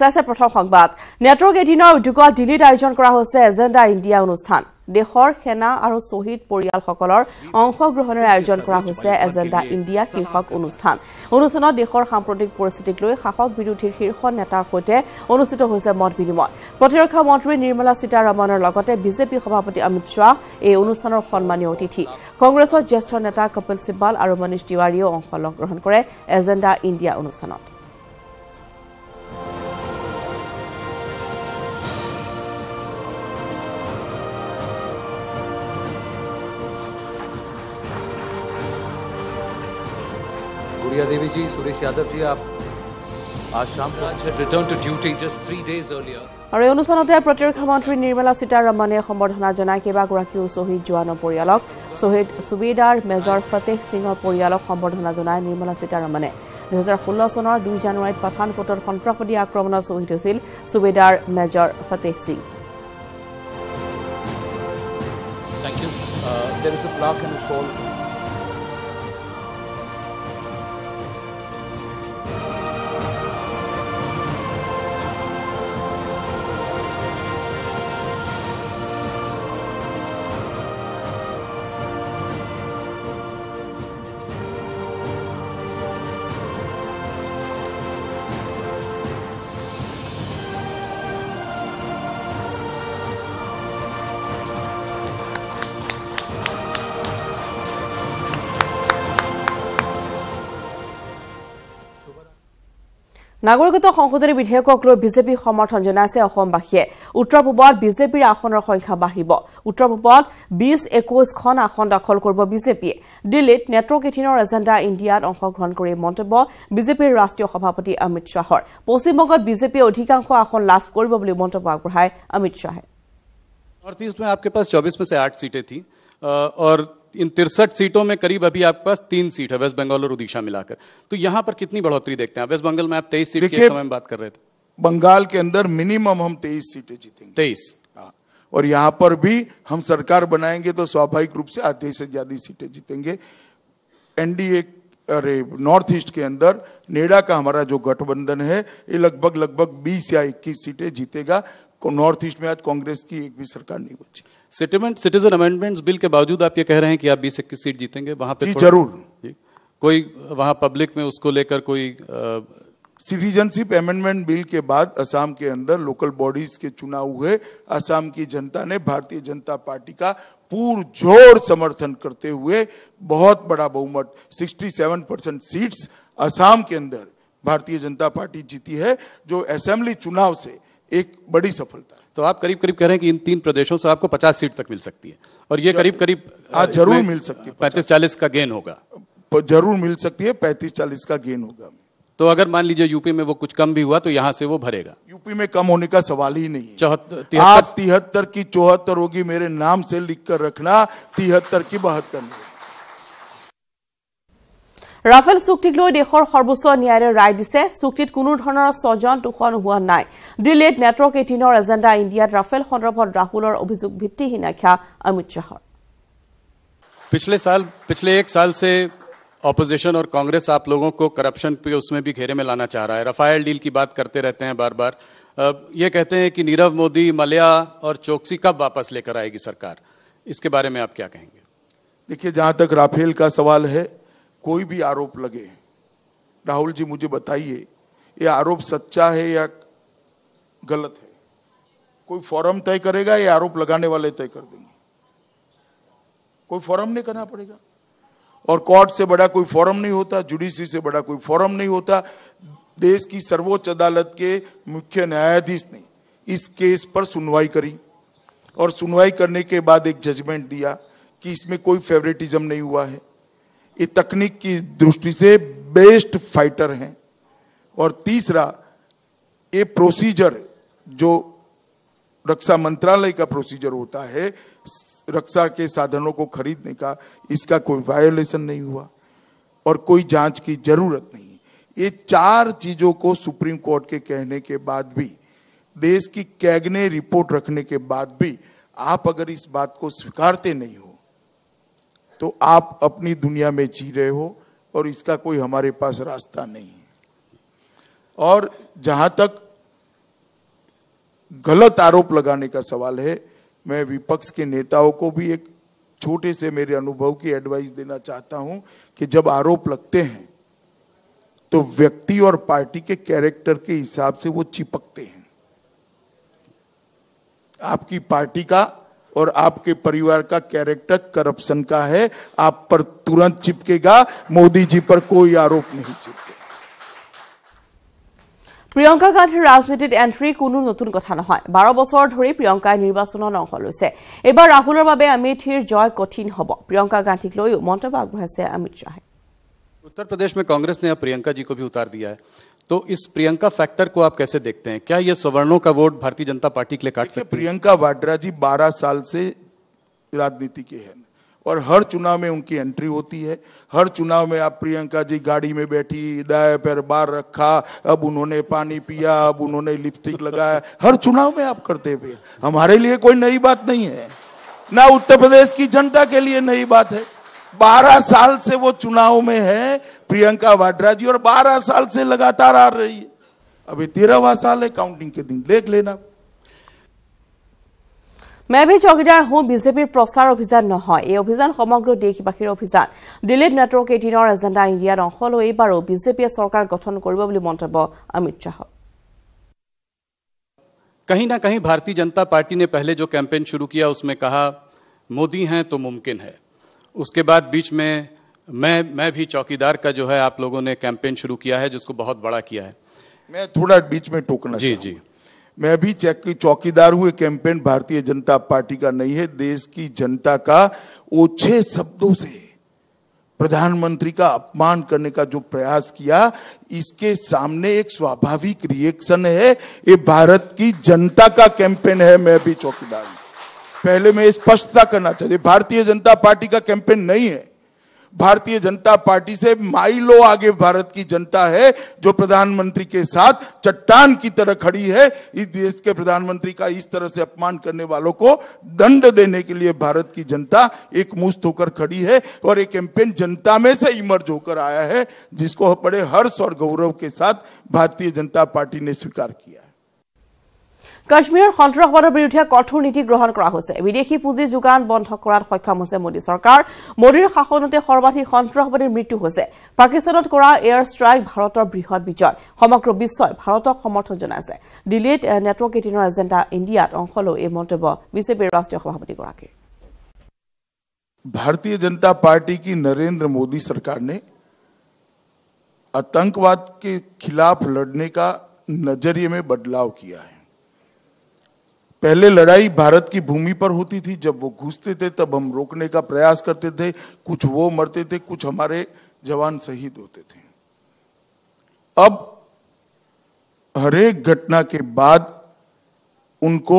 চাইছে প্ৰথম সংবাদ নেটৱৰ্ক এদিনৰ উদ্যোগত দিল্লীত আয়োজন কৰা হৈছে এজেণ্ডা ইণ্ডিয়া অনুষ্ঠান দেশৰ সেনা আৰু শ্বহীদ পৰিয়ালসকলৰ অংশগ্ৰহণেৰে আয়োজন কৰা হৈছে এজেণ্ডা ইণ্ডিয়া শীৰ্ষক অনুষ্ঠান অনুষ্ঠানত দেশৰ সাম্প্ৰতিক পৰিস্থিতিক লৈ শাসক বিৰোধীৰ শীৰ্ষ নেতাৰ সৈতে অনুষ্ঠিত হৈছে মত বিনিময় প্ৰতিৰক্ষা মন্ত্ৰী নিৰ্মলা সীতাৰমণৰ লগতে বিজেপি সভাপতি অমিত শ্বাহ এই অনুষ্ঠানৰ সন্মানীয় অতিথি কংগ্ৰেছৰ জ্যেষ্ঠ নেতা কপিল চিব্বাল আৰু মনীষ তিৱাৰীয়েও অংশগ্ৰহণ কৰে এজেণ্ডা ইণ্ডিয়া অনুষ্ঠানত गुड़िया देवी जी सुरेश यादव जी आप आज शाम को return to duty just three days earlier আৰু এই অনুষ্ঠানতে প্ৰতিৰক্ষা মন্ত্ৰী নিৰ্মলা সীতাৰমণে সম্বৰ্ধনা জনাই কেইবাগৰাকীও শ্বহীদ জোৱানৰ পৰিয়ালক শ্বহীদ ছুবিদাৰ মেজৰ ফতেহ সিঙৰ পৰিয়ালক সম্বৰ্ধনা জনাই নিৰ্মলা সীতাৰমণে দুহেজাৰ ষোল্ল চনৰ দুই জানুৱাৰীত পাঠানকোটৰ সন্ত্ৰাসবাদী আক্ৰমণত শ্বহীদ হৈছিল ছুবিদাৰ মেজৰ ফতেহ সিং নাগৰিকত্ব সংশোধনী বিধেয়কক লৈ বিজেপি সমৰ্থন জনাইছে অসমবাসীয়ে উত্তৰ পূবত বিজেপিৰ আসনৰ সংখ্যা বাঢ়িব উত্তৰ পূবত বিশ একৈশখন আসন দখল কৰিব বিজেপিয়ে দিল্লীত নেটৱৰ্ক এইটিনৰ এজেণ্ডা ইণ্ডিয়াত অংশগ্ৰহণ কৰি মন্তব্য বিজেপিৰ ৰাষ্ট্ৰীয় সভাপতি অমিত শ্বাহৰ পশ্চিমবংগত বিজেপিয়ে অধিকাংশ আসন লাভ কৰিব বুলি মন্তব্য আগবঢ়ায় অমিত শ্বাহে इन तिरसठ सीटों में करीब अभी आपके पास तीन सीट है वेस्ट बंगाल और उड़ीसा मिलाकर तो यहां पर कितनी बढ़ोतरी देखते हैं वेस्ट बंगाल में आप तेईस सीट के समय बात कर रहे थे बंगाल के अंदर मिनिमम हम तेईस सीटें जीतेंगे तेईस हाँ। और यहां पर भी हम सरकार बनाएंगे तो स्वाभाविक रूप से आधे से ज्यादा सीटें जीतेंगे एनडीए अरे नॉर्थ ईस्ट के अंदर नेडा का हमारा जो गठबंधन है ये लगभग लगभग 20 या 21 सीटें जीतेगा नॉर्थ ईस्ट में आज कांग्रेस की एक भी सरकार नहीं बची सिटीमेंट सिटीजन अमेंडमेंट बिल के बावजूद आप ये कह रहे हैं कि आप बीस इक्कीस सीट जीतेंगे वहां पर जी जरूर जी, कोई वहां पब्लिक में उसको लेकर कोई सिटीजनशिप अमेंडमेंट बिल के बाद असम के अंदर लोकल बॉडीज के चुनाव हुए असम की जनता ने भारतीय जनता पार्टी का जोर समर्थन करते हुए बहुत बड़ा बहुमत 67 परसेंट सीट्स असम के अंदर भारतीय जनता पार्टी जीती है जो असेंबली चुनाव से एक बड़ी सफलता तो आप करीब करीब कह रहे हैं कि इन तीन प्रदेशों से आपको पचास सीट तक मिल सकती है और ये करीब करीब आज जरूर मिल सकती है पैंतीस चालीस का गेन होगा जरूर मिल सकती है पैंतीस चालीस का गेन होगा तो अगर मान लीजिए यूपी में वो कुछ कम भी हुआ तो यहाँ से वो भरेगा यूपी में कम होने का सवाल ही नहीं चौहत्तर आज तिहत्तर की चौहत्तर होगी मेरे नाम से लिख कर रखना तिहत्तर की बहत्तर होगी राफेल चुक्त लेशर सर्वोच्च সৰ্বোচ্চ राय ৰায় चुक्त চুক্তিত কোনো ধৰণৰ স্বজন তোষণ হোৱা নাই দিল্লীত নেটৱৰ্ক এইটিনৰ এজেণ্ডা ইণ্ডিয়াত ৰাফেল সন্দৰ্ভত ৰাহুলৰ অভিযোগ ভিত্তিহীন पिछले साल पिछले एक साल से ऑपोजिशन और कांग्रेस आप लोगों को करप्शन पे उसमें भी घेरे में लाना चाह रहा है राफेल डील की बात करते रहते हैं बार बार ये कहते हैं कि नीरव मोदी मलया और चौकसी कब वापस लेकर आएगी सरकार इसके बारे में आप क्या कहेंगे देखिए जहां तक राफेल का सवाल है कोई भी आरोप लगे राहुल जी मुझे बताइए ये आरोप सच्चा है या गलत है कोई फॉरम तय करेगा या आरोप लगाने वाले तय कर देंगे कोई फॉरम नहीं करना पड़ेगा और कोर्ट से बड़ा कोई फॉरम नहीं होता जुडिशरी से बड़ा कोई फॉरम नहीं होता देश की सर्वोच्च अदालत के मुख्य न्यायाधीश ने इस केस पर सुनवाई करी और सुनवाई करने के बाद एक जजमेंट दिया कि इसमें कोई फेवरेटिज्म नहीं हुआ है ये तकनीक की दृष्टि से बेस्ट फाइटर हैं और तीसरा ये प्रोसीजर जो रक्षा मंत्रालय का प्रोसीजर होता है रक्षा के साधनों को खरीदने का इसका कोई वायोलेशन नहीं हुआ और कोई जांच की जरूरत नहीं ये चार चीजों को सुप्रीम कोर्ट के कहने के बाद भी देश की कैगने रिपोर्ट रखने के बाद भी आप अगर इस बात को स्वीकारते नहीं हो तो आप अपनी दुनिया में जी रहे हो और इसका कोई हमारे पास रास्ता नहीं और जहां तक गलत आरोप लगाने का सवाल है मैं विपक्ष के नेताओं को भी एक छोटे से मेरे अनुभव की एडवाइस देना चाहता हूं कि जब आरोप लगते हैं तो व्यक्ति और पार्टी के कैरेक्टर के हिसाब से वो चिपकते हैं आपकी पार्टी का और आपके परिवार का कैरेक्टर करप्शन का है आप पर तुरंत चिपकेगा मोदी जी पर कोई आरोप नहीं चिपकेगा प्रियंका गांधी राजनीति एंट्री कतुन कथा नह बार बस प्रियंक निर्वाचन अंश लैसे एबार राहुल अमेठी जय कठिन हम प्रियंका गांधीक लंत्य आगे अमित शाह उत्तर प्रदेश में कांग्रेस ने अब प्रियंका जी को भी उतार दिया है तो इस प्रियंका फैक्टर को आप कैसे देखते हैं क्या ये सवर्णों का वोट भारतीय जनता पार्टी के लिए काट सकते प्रियंका वाड्रा जी 12 साल से राजनीति के हैं और हर चुनाव में उनकी एंट्री होती है हर चुनाव में आप प्रियंका जी गाड़ी में बैठी दाए पैर बार रखा अब उन्होंने पानी पिया अब उन्होंने लिपस्टिक लगाया हर चुनाव में आप करते हुए हमारे लिए कोई नई बात नहीं है ना उत्तर प्रदेश की जनता के लिए नई बात है बारह साल से वो चुनाव में है प्रियंका वाड्रा जी और बारह साल से लगातार आ रही है अभी तेरहवा साल है काउंटिंग के दिन देख लेना मैं भी चौकीदार हूं बीजेपी प्रचार अभियान नए अभियान समग्र देशवास अभियान दिलीप नेटवर्क एटीन एजेंडा इंडिया अंश लोबारों बीजेपी सरकार गठन कर अमित शाह कहीं ना कहीं भारतीय जनता पार्टी ने पहले जो कैंपेन शुरू किया उसमें कहा मोदी हैं तो मुमकिन है उसके बाद बीच में मैं मैं भी चौकीदार का जो है आप लोगों ने कैंपेन शुरू किया है जिसको बहुत बड़ा किया है मैं थोड़ा बीच में टोकना जी जी मैं भी चौकीदार हुए कैंपेन भारतीय जनता पार्टी का नहीं है देश की जनता का ओछे शब्दों से प्रधानमंत्री का अपमान करने का जो प्रयास किया इसके सामने एक स्वाभाविक रिएक्शन है ये भारत की जनता का कैंपेन है मैं भी चौकीदार हूं पहले मैं स्पष्टता करना चाहिए भारतीय जनता पार्टी का कैंपेन नहीं है भारतीय जनता पार्टी से माइलो आगे भारत की जनता है जो प्रधानमंत्री के साथ चट्टान की तरह खड़ी है इस देश के प्रधानमंत्री का इस तरह से अपमान करने वालों को दंड देने के लिए भारत की जनता एक मुस्त होकर खड़ी है और एक कैंपेन जनता में से इमर्ज होकर आया है जिसको बड़े हर्ष और गौरव के साथ भारतीय जनता पार्टी ने स्वीकार किया কাশ্মীৰৰ সন্ত্ৰাসবাদৰ বিৰুদ্ধে কঠোৰ নীতি গ্ৰহণ কৰা হৈছে বিদেশী পুঁজি যোগান বন্ধ কৰাত সক্ষম হৈছে মোদী চৰকাৰ মোদীৰ শাসনতে সৰ্বাধিক সন্ত্ৰাসবাদীৰ মৃত্যু হৈছে পাকিস্তানত কৰা এয়াৰ ষ্ট্ৰাইক ভাৰতৰ বৃহৎ বিজয় সমগ্ৰ বিশ্বই ভাৰতক সমৰ্থন জনাইছে দিল্লীত নেটৱৰ্ক এইটিনৰ এজেণ্ডা ইণ্ডিয়াত অংশ লৈ এই মন্তব্য বিজেপিৰ ৰাষ্ট্ৰীয় সভাপতিগৰাকীৰ ভাৰতীয় জনতা পাৰ্টি কি নৰেন্দ্ৰ মোদী চৰকাৰে আতংকবাদ খিলাফ লডনে কা নজৰিয়ে বদলাও কিয়া হয় पहले लड़ाई भारत की भूमि पर होती थी जब वो घुसते थे तब हम रोकने का प्रयास करते थे कुछ वो मरते थे कुछ हमारे जवान शहीद होते थे अब हरेक घटना के बाद उनको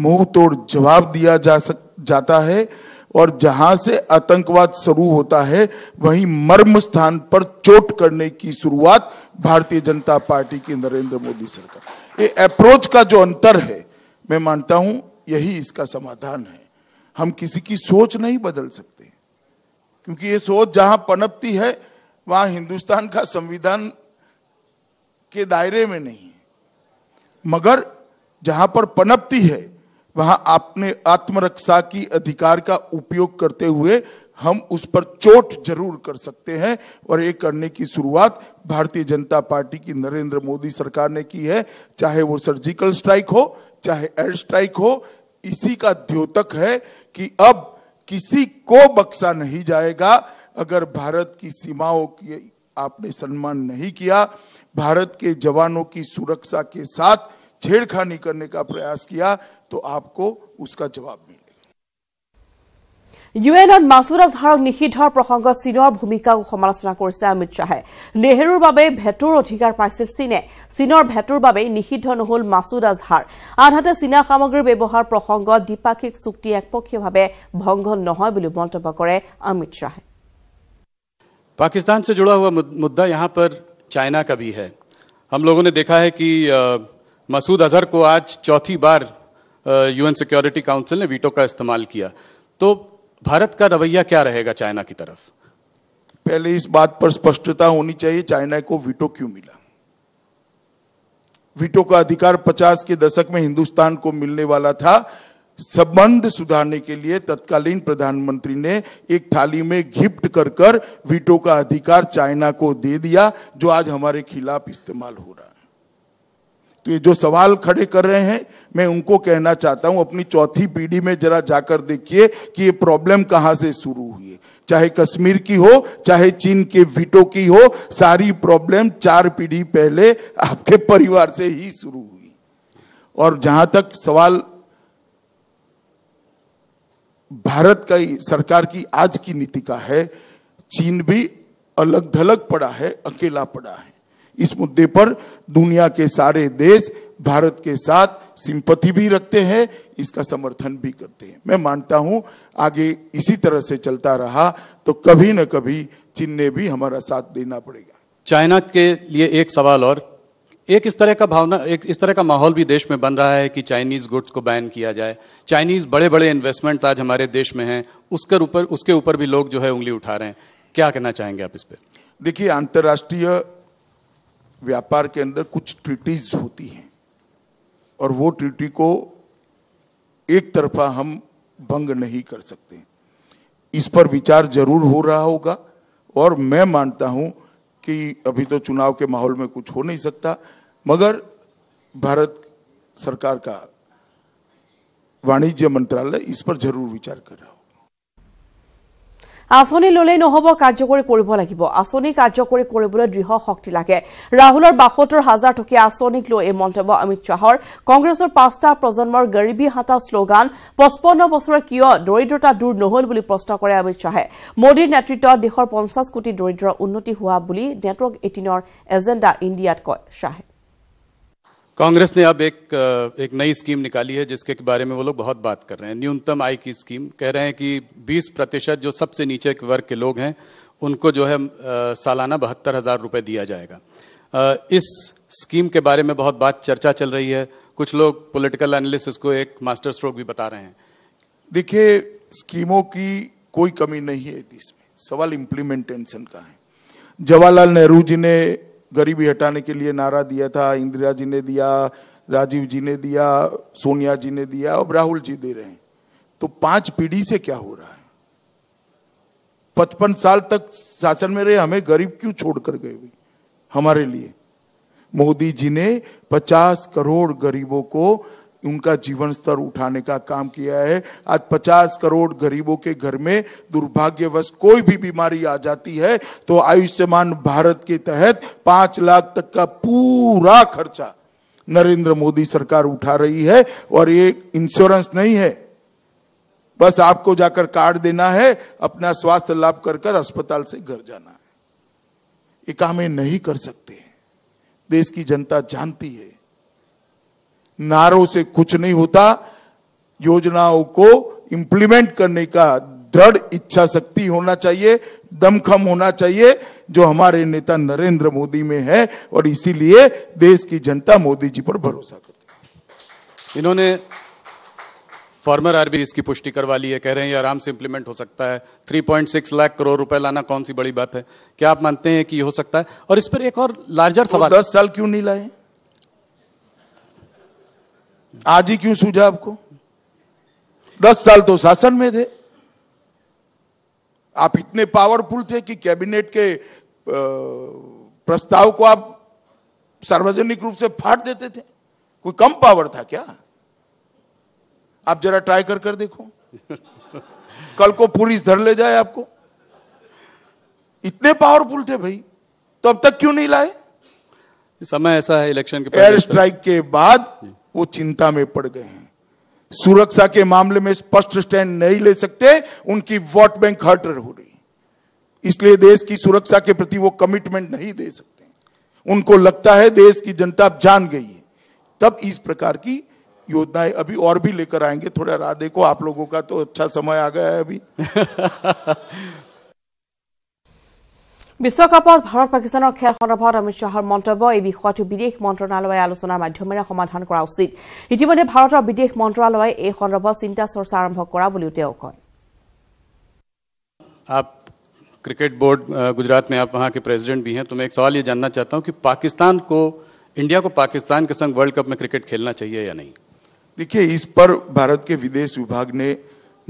मुंह तोड़ जवाब दिया जा सक जाता है और जहां से आतंकवाद शुरू होता है वहीं मर्म स्थान पर चोट करने की शुरुआत भारतीय जनता पार्टी की नरेंद्र मोदी सरकार ये अप्रोच का जो अंतर है मैं मानता हूं यही इसका समाधान है हम किसी की सोच नहीं बदल सकते क्योंकि ये सोच जहां पनपती है वहां हिंदुस्तान का संविधान के दायरे में नहीं मगर जहां पर पनपती है वहां आपने आत्मरक्षा की अधिकार का उपयोग करते हुए हम उस पर चोट जरूर कर सकते हैं और ये करने की शुरुआत भारतीय जनता पार्टी की नरेंद्र मोदी सरकार ने की है चाहे वो सर्जिकल स्ट्राइक हो चाहे एयर स्ट्राइक हो इसी का द्योतक है कि अब किसी को बक्सा नहीं जाएगा अगर भारत की सीमाओं की आपने सम्मान नहीं किया भारत के जवानों की सुरक्षा के साथ छेड़खानी करने का प्रयास किया तो आपको उसका जवाब मिला यूएन मासूद अजहारक निषिधर प्रसंग चीन भूमिका समालोचना कर अमित शाह नेहरूर भेटर अधिकार पा चीने चीनर भेटर निषिद्ध नहल मासूद अजहार आन चीना सामग्री व्यवहार प्रसंग द्विपाक्षिक चुक्ति एकपक्षीय भंग नु मंत्य कर अमित शाह पाकिस्तान से जुड़ा हुआ मुद्दा यहाँ पर चाइना का भी है हम लोगों ने देखा है कि मसूद अजहर को आज चौथी बार यूएन सिक्योरिटी काउंसिल ने वीटो का इस्तेमाल किया तो भारत का रवैया क्या रहेगा चाइना की तरफ पहले इस बात पर स्पष्टता होनी चाहिए चाइना को वीटो क्यों मिला वीटो का अधिकार 50 के दशक में हिंदुस्तान को मिलने वाला था संबंध सुधारने के लिए तत्कालीन प्रधानमंत्री ने एक थाली में घिप्ट कर कर वीटो का अधिकार चाइना को दे दिया जो आज हमारे खिलाफ इस्तेमाल हो रहा है तो ये जो सवाल खड़े कर रहे हैं मैं उनको कहना चाहता हूं अपनी चौथी पीढ़ी में जरा जाकर देखिए कि ये प्रॉब्लम कहां से शुरू हुई है चाहे कश्मीर की हो चाहे चीन के वीटो की हो सारी प्रॉब्लम चार पीढ़ी पहले आपके परिवार से ही शुरू हुई और जहां तक सवाल भारत का सरकार की आज की नीति का है चीन भी अलग धलग पड़ा है अकेला पड़ा है इस मुद्दे पर दुनिया के सारे देश भारत के साथ सिंपति भी रखते हैं इसका समर्थन भी करते हैं मैं मानता हूं आगे इसी तरह से चलता रहा तो कभी न कभी चीन ने भी हमारा साथ देना पड़ेगा चाइना के लिए एक सवाल और एक इस तरह का भावना एक इस तरह का माहौल भी देश में बन रहा है कि चाइनीज़ गुड्स को बैन किया जाए चाइनीज़ बड़े बड़े इन्वेस्टमेंट्स आज हमारे देश में हैं उसके ऊपर उसके ऊपर भी लोग जो है उंगली उठा रहे हैं क्या कहना चाहेंगे आप इस पर देखिए अंतर्राष्ट्रीय व्यापार के अंदर कुछ ट्रिटीज होती हैं और वो ट्रिटी को एक तरफा हम भंग नहीं कर सकते इस पर विचार जरूर हो रहा होगा और मैं मानता हूं कि अभी तो चुनाव के माहौल में कुछ हो नहीं सकता मगर भारत सरकार का वाणिज्य मंत्रालय इस पर जरूर विचार कर रहा हो আঁচনি ললেই নহ'ব কাৰ্যকৰী কৰিব লাগিব আঁচনি কাৰ্যকৰী কৰিবলৈ দৃঢ় শক্তি লাগে ৰাহুলৰ বাসত্তৰ হাজাৰ টকীয়া আঁচনিক লৈ এই মন্তব্য অমিত শ্বাহৰ কংগ্ৰেছৰ পাঁচটা প্ৰজন্মৰ গৰীবী হাতা শ্লগান পঁচপন্ন বছৰৰ কিয় দৰিদ্ৰতা দূৰ নহল বুলি প্ৰশ্ন কৰে অমিত শ্বাহে মোদীৰ নেতৃত্বত দেশৰ পঞ্চাছ কোটি দৰিদ্ৰৰ উন্নতি হোৱা বুলি নেটৱৰ্ক এইটিনৰ এজেণ্ডা ইণ্ডিয়াত কয় শ্বাহে कांग्रेस ने अब एक एक नई स्कीम निकाली है जिसके बारे में वो लोग बहुत बात कर रहे हैं न्यूनतम आय की स्कीम कह रहे हैं कि 20 प्रतिशत जो सबसे नीचे वर्ग के लोग हैं उनको जो है सालाना बहत्तर हज़ार रुपये दिया जाएगा इस स्कीम के बारे में बहुत बात चर्चा चल रही है कुछ लोग पॉलिटिकल एनालिस्ट इसको एक मास्टर स्ट्रोक भी बता रहे हैं देखिए स्कीमों की कोई कमी नहीं है इसमें सवाल इम्प्लीमेंटेशन का है जवाहरलाल नेहरू जी ने गरीबी हटाने के लिए नारा दिया था इंदिरा जी ने दिया राजीव जी ने दिया सोनिया जी ने दिया और राहुल जी दे रहे हैं तो पांच पीढ़ी से क्या हो रहा है पचपन साल तक शासन में रहे हमें गरीब क्यों छोड़कर गए भी? हमारे लिए मोदी जी ने 50 करोड़ गरीबों को उनका जीवन स्तर उठाने का काम किया है आज 50 करोड़ गरीबों के घर में दुर्भाग्यवश कोई भी बीमारी आ जाती है तो आयुष्मान भारत के तहत पांच लाख तक का पूरा खर्चा नरेंद्र मोदी सरकार उठा रही है और ये इंश्योरेंस नहीं है बस आपको जाकर कार्ड देना है अपना स्वास्थ्य लाभ कर कर अस्पताल से घर जाना है ये काम नहीं कर सकते देश की जनता जानती है नारों से कुछ नहीं होता योजनाओं को इंप्लीमेंट करने का दृढ़ इच्छा शक्ति होना चाहिए दमखम होना चाहिए जो हमारे नेता नरेंद्र मोदी में है और इसीलिए देश की जनता मोदी जी पर भरोसा करती इन्होंने फॉर्मर आरबी इसकी पुष्टि करवा ली है कह रहे हैं ये आराम से इंप्लीमेंट हो सकता है 3.6 लाख करोड़ रुपए लाना कौन सी बड़ी बात है क्या आप मानते हैं कि हो सकता है और इस पर एक और लार्जर तो सवाल तो दस साल क्यों नहीं लाए आज ही क्यों सूझा आपको दस साल तो शासन में थे आप इतने पावरफुल थे कि कैबिनेट के प्रस्ताव को आप सार्वजनिक रूप से फाट देते थे कोई कम पावर था क्या आप जरा ट्राई कर कर देखो कल को पुलिस धर ले जाए आपको इतने पावरफुल थे भाई तो अब तक क्यों नहीं लाए समय ऐसा है इलेक्शन के एयर स्ट्राइक तो। के बाद वो चिंता में पड़ गए हैं सुरक्षा के मामले में स्पष्ट स्टैंड नहीं ले सकते उनकी वोट बैंक हट हो रही इसलिए देश की सुरक्षा के प्रति वो कमिटमेंट नहीं दे सकते उनको लगता है देश की जनता जान गई है तब इस प्रकार की योजनाएं अभी और भी लेकर आएंगे थोड़ा राधे को आप लोगों का तो अच्छा समय आ गया है अभी বিশ্বকাপে ভারত-পাকিস্তানৰ খেলখনৰ বাবে ৰমেশহৰ মন্তব্য এই বিষয়টো বিৰেখ মন্ত্ৰালয় আলোচনাৰ মাধ্যমেৰে সমাধান কৰা উচিত ইতিমেনে ভাৰতৰ বিৰেখ মন্ত্ৰালয় এই খেলৰবা চিন্তা চৰচা আৰম্ভ কৰা বুলি তেওক কয় আপ ক্রিকেট বৰ্ড গুজৰাট মে আপ ওহা কে প্রেসিডেন্ট ভি হে তমে এক सवाल ये जानना चाहता हूं कि पाकिस्तान को इंडिया को पाकिस्तान के संग वर्ल्ड कप में क्रिकेट खेलना चाहिए या नहीं देखिए इस पर भारत के विदेश विभाग ने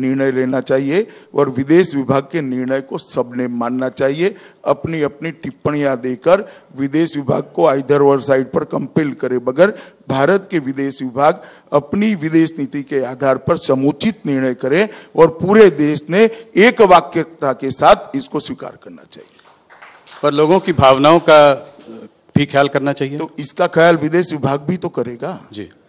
निर्णय लेना चाहिए और विदेश विभाग के निर्णय को सबने मानना चाहिए अपनी अपनी टिप्पणियां देकर विदेश विभाग को आइधर और साइड पर कंपेल करे बगैर भारत के विदेश विभाग अपनी विदेश नीति के आधार पर समुचित निर्णय करे और पूरे देश ने एक वाक्यता के साथ इसको स्वीकार करना चाहिए पर लोगों की भावनाओं का भी ख्याल करना चाहिए तो इसका ख्याल विदेश विभाग भी तो करेगा जी